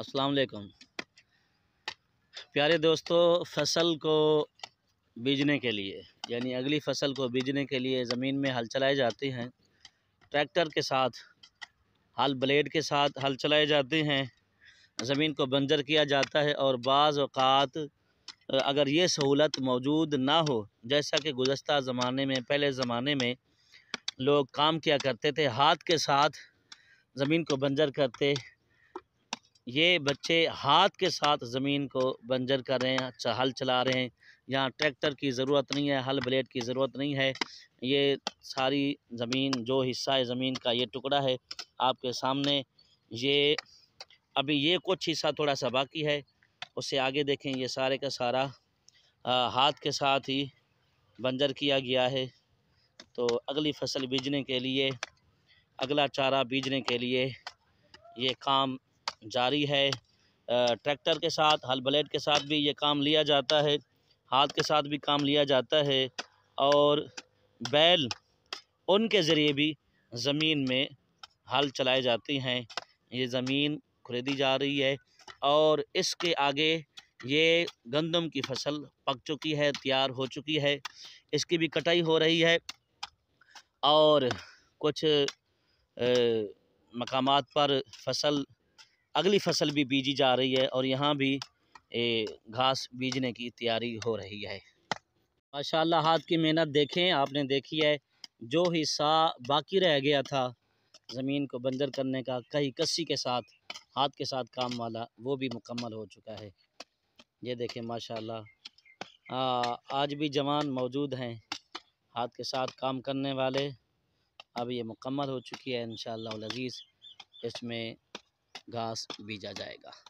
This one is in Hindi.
अस्सलाम वालेकुम प्यारे दोस्तों फसल को बीजने के लिए यानी अगली फसल को बीजने के लिए ज़मीन में हल चलाए जाते हैं ट्रैक्टर के साथ हल ब्लेड के साथ हल चलाए जाते हैं ज़मीन को बंजर किया जाता है और बाज़ अगर ये सहूलत मौजूद ना हो जैसा कि गुज्त ज़माने में पहले ज़माने में लोग काम किया करते थे हाथ के साथ ज़मीन को बंजर करते ये बच्चे हाथ के साथ ज़मीन को बंजर कर रहे हैं हल चला रहे हैं यहाँ ट्रैक्टर की ज़रूरत नहीं है हल ब्लेड की ज़रूरत नहीं है ये सारी ज़मीन जो हिस्सा है ज़मीन का ये टुकड़ा है आपके सामने ये अभी ये कुछ हिस्सा थोड़ा सा बाकी है उससे आगे देखें ये सारे का सारा आ, हाथ के साथ ही बंजर किया गया है तो अगली फसल बीजने के लिए अगला चारा बीजने के लिए ये काम जारी है ट्रैक्टर के साथ हल ब्लेड के साथ भी ये काम लिया जाता है हाथ के साथ भी काम लिया जाता है और बैल उनके ज़रिए भी ज़मीन में हल चलाए जाती हैं ये ज़मीन खरीदी जा रही है और इसके आगे ये गंदम की फसल पक चुकी है तैयार हो चुकी है इसकी भी कटाई हो रही है और कुछ मकाम पर फसल अगली फसल भी बीजी जा रही है और यहाँ भी ए, घास बीजने की तैयारी हो रही है माशाल्लाह हाथ की मेहनत देखें आपने देखी है जो हिस्सा बाकी रह गया था ज़मीन को बंजर करने का कहीं कस्सी के साथ हाथ के साथ काम वाला वो भी मुकम्मल हो चुका है ये देखें माशाल्लाह आज भी जवान मौजूद हैं हाथ के साथ काम करने वाले अब ये मुकम्मल हो चुकी है इन अजीज़ इसमें घास बीजा जाएगा